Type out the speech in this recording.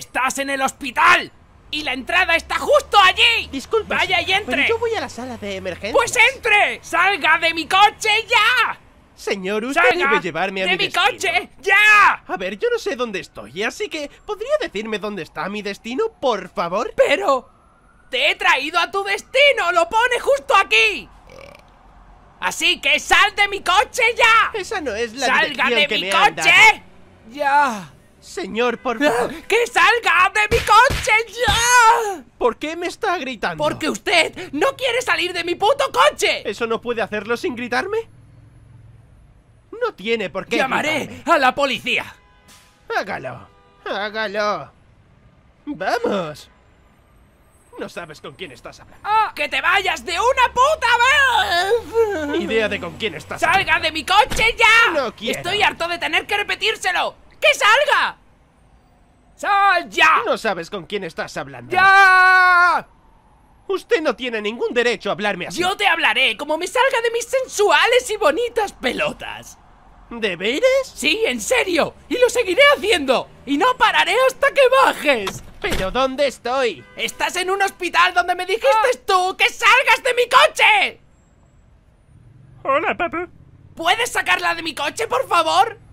¡Estás en el hospital! ¡Y la entrada está justo allí! Disculpe. Vaya y entre. yo voy a la sala de emergencia. ¡Pues entre! ¡Salga de mi coche ya! Señor, usted debe llevarme a de mi, coche! ¡Ya! A ver, yo no sé dónde estoy, así que ¿podría decirme dónde está mi destino, por favor? Pero... ¡Te he traído a tu destino! ¡Lo pone justo aquí! Así que sal de mi coche ya. Esa no es la Salga de mi coche. Ya. Señor, por ¡Ah! favor. ¡Que salga de mi coche ya! ¿Por qué me está gritando? Porque usted no quiere salir de mi puto coche. ¿Eso no puede hacerlo sin gritarme? No tiene por qué. Llamaré a la policía. Hágalo. Hágalo. Vamos. No sabes con quién estás hablando. ¡Oh, ¡Que te vayas de una puta vez! Idea de con quién estás. ¡Salga de mi coche ya! No quiero. Estoy harto de tener que repetírselo. ¡Que salga! ¡Sal ya! No sabes con quién estás hablando. ¡Ya! Usted no tiene ningún derecho a hablarme así. Yo te hablaré como me salga de mis sensuales y bonitas pelotas. ¿Deberes? Sí, en serio. Y lo seguiré haciendo. Y no pararé hasta que bajes. ¿Pero dónde estoy? Estás en un hospital donde me dijiste ah. tú que salgas de mi coche. Hola, papá. ¿Puedes sacarla de mi coche, por favor?